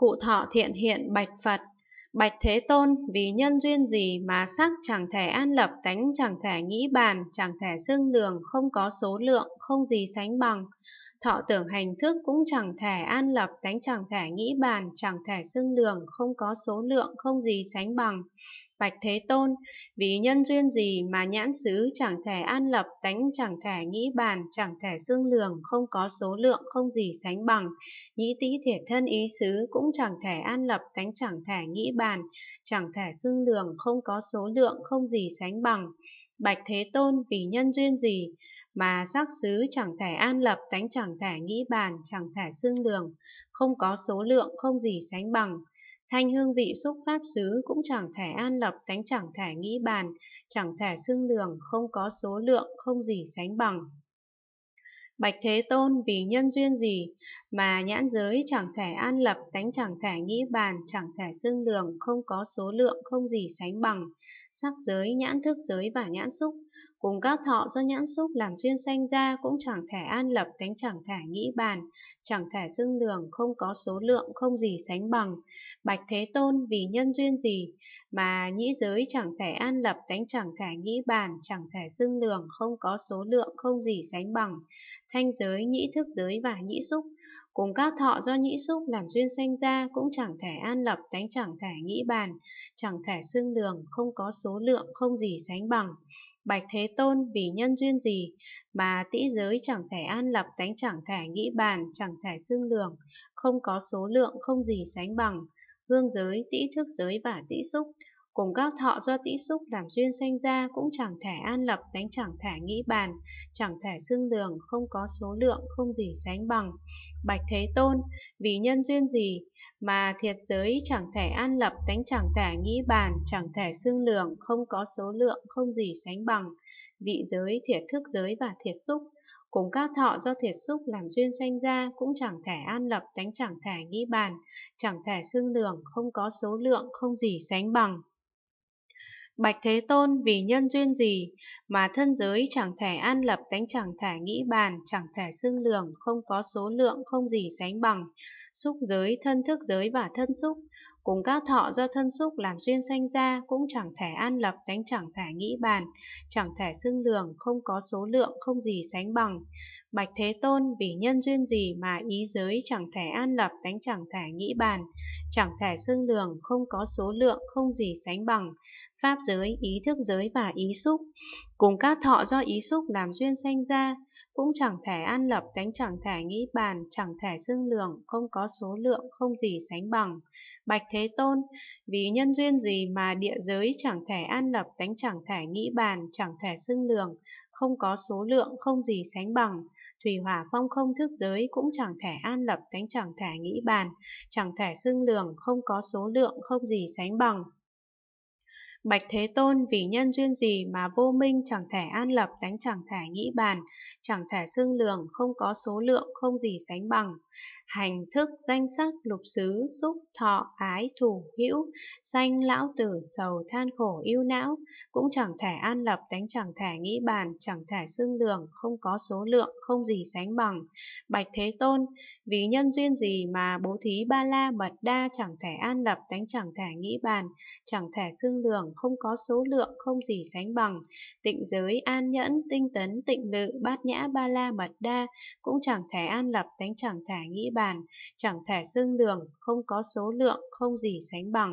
Cụ thọ thiện hiện bạch Phật, Bạch Thế Tôn, vì nhân duyên gì mà sắc chẳng thể an lập, tánh chẳng thể nghĩ bàn, chẳng thể xương lường không có số lượng, không gì sánh bằng. Thọ tưởng hành thức cũng chẳng thể an lập, tánh chẳng thể nghĩ bàn, chẳng thể xương lường không có số lượng, không gì sánh bằng. Bạch Thế Tôn, vì nhân duyên gì mà nhãn xứ chẳng thể an lập, tánh chẳng thể nghĩ bàn, chẳng thể xương lường, không có số lượng, không gì sánh bằng. Nhĩ tĩ thể thân ý xứ cũng chẳng thể an lập, tánh chẳng thể nghĩ bàn, chẳng thể xương lường, không có số lượng, không gì sánh bằng. Bạch Thế Tôn vì nhân duyên gì mà sắc xứ chẳng thể an lập, tánh chẳng thể nghĩ bàn, chẳng thể xương lường, không có số lượng, không gì sánh bằng. Thanh hương vị xúc pháp xứ cũng chẳng thể an lập, tánh chẳng thể nghĩ bàn, chẳng thể xương lường, không có số lượng, không gì sánh bằng. Bạch Thế Tôn vì nhân duyên gì mà nhãn giới chẳng thể an lập, tánh chẳng thể nghĩ bàn, chẳng thể xương lường, không có số lượng, không gì sánh bằng. Sắc giới, nhãn thức giới và nhãn xúc Cùng các thọ do nhãn xúc làm duyên sanh ra cũng chẳng thể an lập tánh chẳng thể nghĩ bàn, chẳng thể xưng lường, không có số lượng, không gì sánh bằng. Bạch Thế Tôn vì nhân duyên gì mà nhĩ giới chẳng thể an lập tánh chẳng thể nghĩ bàn, chẳng thể xưng lường, không có số lượng, không gì sánh bằng. Thanh giới, nhĩ thức giới và nhĩ xúc cùng các thọ do nhĩ xúc làm duyên sanh ra cũng chẳng thể an lập tánh chẳng thể nghĩ bàn, chẳng thể xương đường, không có số lượng, không gì sánh bằng. Bạch Thế Tôn vì nhân duyên gì mà tĩ giới chẳng thể an lập tánh chẳng thể nghĩ bàn chẳng thể xương lường, không có số lượng không gì sánh bằng, hương giới, tĩ thức giới và tĩ xúc, Cùng các thọ do tĩ xúc làm duyên sanh ra cũng chẳng thể an lập, tánh chẳng thể nghĩ bàn, chẳng thể xương đường, không có số lượng, không gì sánh bằng. Bạch Thế Tôn, vì nhân duyên gì mà thiệt giới chẳng thể an lập, tánh chẳng thể nghĩ bàn, chẳng thể xương lường, không có số lượng, không gì sánh bằng. Vị giới, thiệt thức giới và thiệt xúc, Cùng các thọ do thiệt xúc làm duyên sanh ra cũng chẳng thể an lập tánh chẳng thể nghĩ bàn, chẳng thể xương lường, không có số lượng, không gì sánh bằng. Bạch Thế Tôn vì nhân duyên gì mà thân giới chẳng thể an lập tánh chẳng thể nghĩ bàn, chẳng thể xương lường, không có số lượng, không gì sánh bằng, xúc giới, thân thức giới và thân xúc, cùng các thọ do thân xúc làm duyên sanh ra cũng chẳng thể an lập tánh chẳng thể nghĩ bàn, chẳng thể xưng lường, không có số lượng, không gì sánh bằng. Bạch Thế Tôn, vì nhân duyên gì mà ý giới chẳng thể an lập tánh chẳng thể nghĩ bàn, chẳng thể xưng lường, không có số lượng, không gì sánh bằng. Pháp giới, ý thức giới và ý xúc, cùng các thọ do ý xúc làm duyên sanh ra, cũng chẳng thể an lập tánh chẳng thể nghĩ bàn, chẳng thể xương lượng, không có số lượng, không gì sánh bằng. Bạch Thế Tôn, vì nhân duyên gì mà địa giới chẳng thể an lập tánh chẳng thể nghĩ bàn, chẳng thể xương lượng, không có số lượng, không gì sánh bằng. Thủy hỏa phong không thức giới cũng chẳng thể an lập tánh chẳng thể nghĩ bàn, chẳng thể xương lượng, không có số lượng, không gì sánh bằng. Bạch Thế Tôn vì nhân duyên gì mà vô minh chẳng thể an lập tánh chẳng thể nghĩ bàn, chẳng thể xương lường, không có số lượng, không gì sánh bằng. Hành thức, danh sắc, lục xứ, xúc, thọ, ái, thủ, hữu, sanh, lão tử, sầu, than khổ, yêu não, cũng chẳng thể an lập tánh chẳng thể nghĩ bàn, chẳng thể xương lường, không có số lượng, không gì sánh bằng. Bạch Thế Tôn, vì nhân duyên gì mà bố thí ba la mật đa chẳng thể an lập tánh chẳng thể nghĩ bàn, chẳng thể xương lường, tưởng không có số lượng không gì sánh bằng, tịnh giới, an nhẫn, tinh tấn, tịnh lự, bát nhã, ba la mật đa, cũng chẳng thể an lập, tánh chẳng thể nghĩ bàn, chẳng thể xương lường, không có số lượng, không gì sánh bằng.